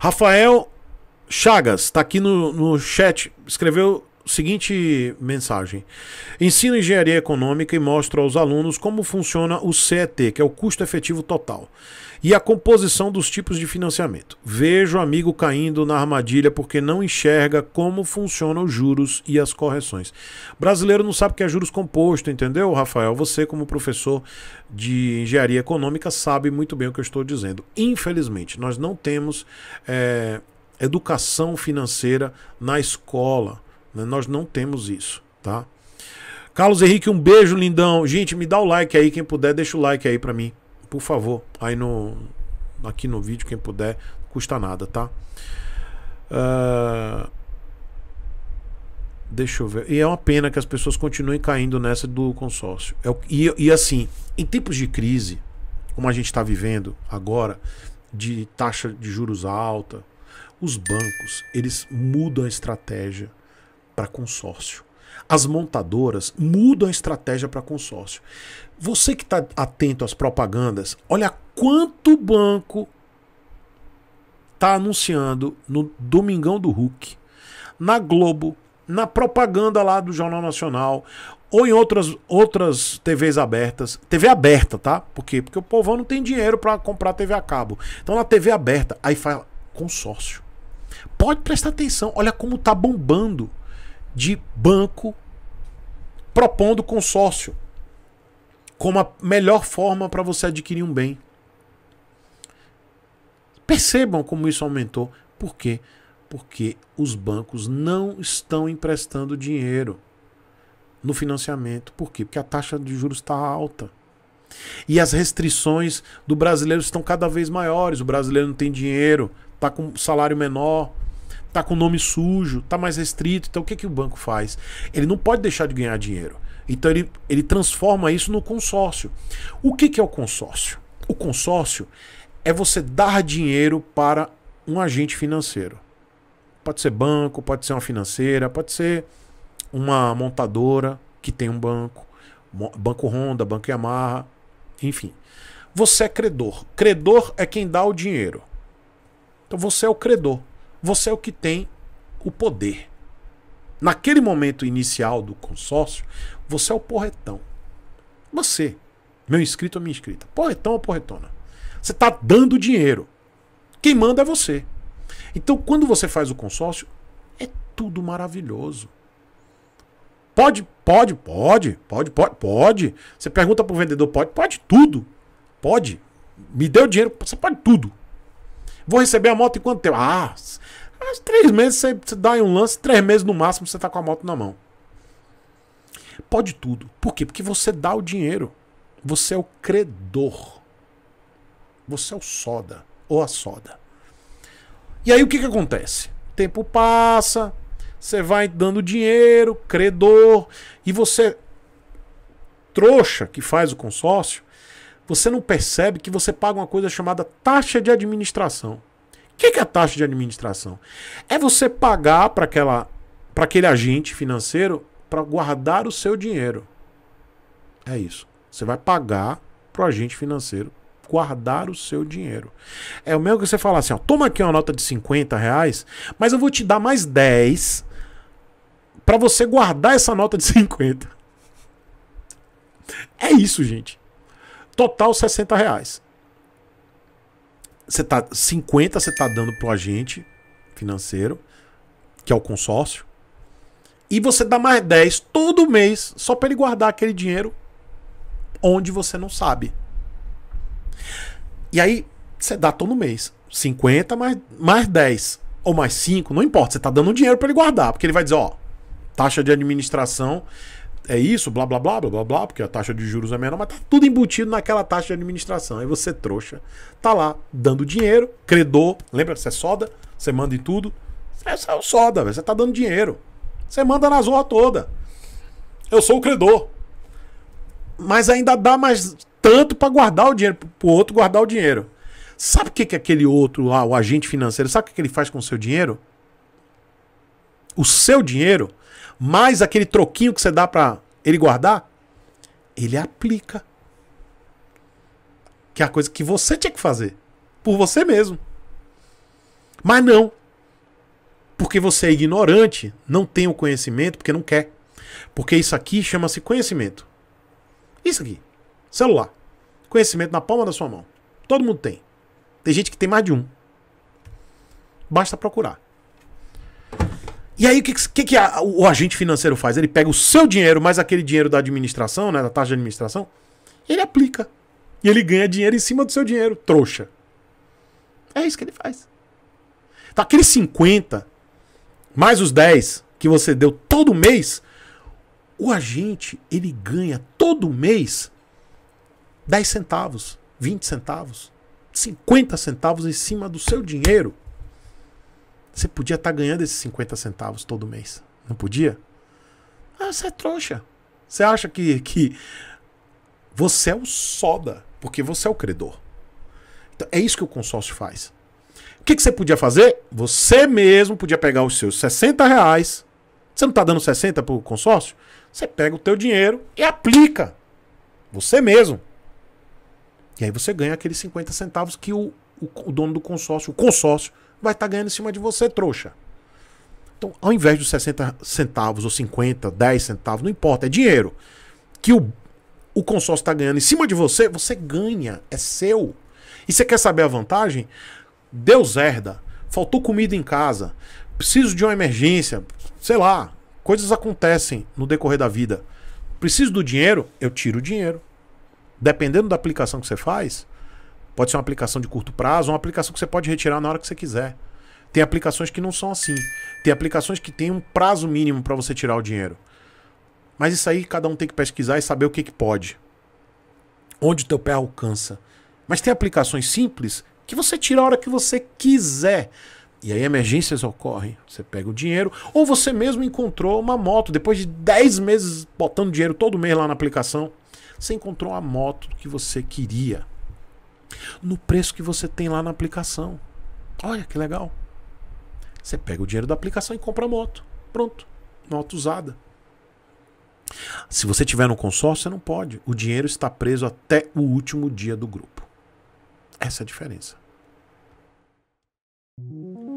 Rafael Chagas, tá aqui no, no chat, escreveu seguinte mensagem: ensino engenharia econômica e mostra aos alunos como funciona o CET, que é o custo efetivo total, e a composição dos tipos de financiamento. Vejo o amigo caindo na armadilha porque não enxerga como funcionam os juros e as correções. Brasileiro não sabe o que é juros composto, entendeu, Rafael? Você, como professor de engenharia econômica, sabe muito bem o que eu estou dizendo. Infelizmente, nós não temos é, educação financeira na escola. Né? Nós não temos isso, tá? Carlos Henrique, um beijo, lindão. Gente, me dá o like aí, quem puder, deixa o like aí para mim, por favor. Aí no aqui no vídeo, quem puder, custa nada, tá? Uh... Deixa eu ver. E é uma pena que as pessoas continuem caindo nessa do consórcio. É e, e assim, em tempos de crise, como a gente está vivendo agora, de taxa de juros alta, os bancos eles mudam a estratégia para consórcio. As montadoras mudam a estratégia para consórcio. Você que está atento às propagandas, olha quanto banco está anunciando no Domingão do Hulk, na Globo, na propaganda lá do Jornal Nacional ou em outras, outras TVs abertas. TV aberta, tá? Por quê? Porque o povão não tem dinheiro para comprar TV a cabo. Então na TV aberta, aí fala consórcio. Pode prestar atenção, olha como tá bombando de banco propondo consórcio como a melhor forma para você adquirir um bem. Percebam como isso aumentou. Por quê? Porque os bancos não estão emprestando dinheiro no financiamento. Por quê? Porque a taxa de juros está alta. E as restrições do brasileiro estão cada vez maiores. O brasileiro não tem dinheiro, está com salário menor, tá com nome sujo, tá mais restrito. Então o que, que o banco faz? Ele não pode deixar de ganhar dinheiro. Então ele, ele transforma isso no consórcio. O que, que é o consórcio? O consórcio é você dar dinheiro para um agente financeiro. Pode ser banco, pode ser uma financeira, pode ser uma montadora que tem um banco, Banco Honda, Banco Yamaha, enfim. Você é credor. Credor é quem dá o dinheiro. Então você é o credor você é o que tem o poder. Naquele momento inicial do consórcio, você é o porretão. Você, meu inscrito ou minha inscrita, porretão ou porretona. Você está dando dinheiro. Quem manda é você. Então, quando você faz o consórcio, é tudo maravilhoso. Pode, pode, pode, pode, pode, pode. Você pergunta pro vendedor, pode? Pode tudo. Pode. Me deu dinheiro, você pode tudo. Vou receber a moto em quanto tempo? Ah, três meses você, você dá aí um lance, três meses no máximo você tá com a moto na mão. Pode tudo. Por quê? Porque você dá o dinheiro. Você é o credor. Você é o soda ou a soda. E aí o que, que acontece? tempo passa, você vai dando dinheiro, credor, e você, trouxa que faz o consórcio, você não percebe que você paga uma coisa chamada taxa de administração. O que é, é a taxa de administração? É você pagar para aquela para aquele agente financeiro para guardar o seu dinheiro. É isso. Você vai pagar para o agente financeiro guardar o seu dinheiro. É o mesmo que você falar assim: ó, toma aqui uma nota de 50 reais, mas eu vou te dar mais 10 para você guardar essa nota de 50. É isso, gente. Total 60 reais. Você tá, 50 você tá dando pro agente financeiro, que é o consórcio. E você dá mais 10 todo mês só para ele guardar aquele dinheiro onde você não sabe. E aí você dá todo mês 50 mais, mais 10 ou mais 5, não importa, você tá dando dinheiro para ele guardar, porque ele vai dizer, ó, taxa de administração é isso, blá blá blá blá blá blá, porque a taxa de juros é menor, mas tá tudo embutido naquela taxa de administração. E você trouxa, tá lá dando dinheiro, credor, lembra que você é soda, você manda em tudo. Você é soda, você tá dando dinheiro. Você manda na zona toda. Eu sou o credor. Mas ainda dá mais tanto para guardar o dinheiro, pro outro guardar o dinheiro. Sabe o que, que aquele outro lá, o agente financeiro, sabe o que, que ele faz com o seu dinheiro? o seu dinheiro, mais aquele troquinho que você dá para ele guardar, ele aplica. Que é a coisa que você tinha que fazer. Por você mesmo. Mas não. Porque você é ignorante, não tem o conhecimento, porque não quer. Porque isso aqui chama-se conhecimento. Isso aqui. Celular. Conhecimento na palma da sua mão. Todo mundo tem. Tem gente que tem mais de um. Basta procurar. E aí, o que, que, que a, o agente financeiro faz? Ele pega o seu dinheiro, mais aquele dinheiro da administração, né, da taxa de administração, ele aplica. E ele ganha dinheiro em cima do seu dinheiro, trouxa. É isso que ele faz. Então, aqueles 50, mais os 10 que você deu todo mês, o agente, ele ganha todo mês 10 centavos, 20 centavos, 50 centavos em cima do seu dinheiro. Você podia estar tá ganhando esses 50 centavos todo mês. Não podia? Ah, você é trouxa. Você acha que, que você é o soda, porque você é o credor. Então, é isso que o consórcio faz. O que, que você podia fazer? Você mesmo podia pegar os seus 60 reais. Você não está dando 60 para o consórcio? Você pega o teu dinheiro e aplica. Você mesmo. E aí você ganha aqueles 50 centavos que o, o, o dono do consórcio, o consórcio, vai estar tá ganhando em cima de você, trouxa. Então, ao invés dos 60 centavos ou 50, 10 centavos, não importa, é dinheiro que o, o consórcio está ganhando em cima de você, você ganha, é seu. E você quer saber a vantagem? Deus herda, faltou comida em casa, preciso de uma emergência, sei lá, coisas acontecem no decorrer da vida. Preciso do dinheiro? Eu tiro o dinheiro. Dependendo da aplicação que você faz, Pode ser uma aplicação de curto prazo, uma aplicação que você pode retirar na hora que você quiser. Tem aplicações que não são assim. Tem aplicações que tem um prazo mínimo para você tirar o dinheiro. Mas isso aí cada um tem que pesquisar e saber o que, que pode. Onde o teu pé alcança. Mas tem aplicações simples que você tira a hora que você quiser. E aí emergências ocorrem. Você pega o dinheiro, ou você mesmo encontrou uma moto. Depois de 10 meses botando dinheiro todo mês lá na aplicação, você encontrou a moto que você queria no preço que você tem lá na aplicação. Olha que legal. Você pega o dinheiro da aplicação e compra a moto. Pronto. Moto usada. Se você tiver no consórcio, você não pode. O dinheiro está preso até o último dia do grupo. Essa é a diferença.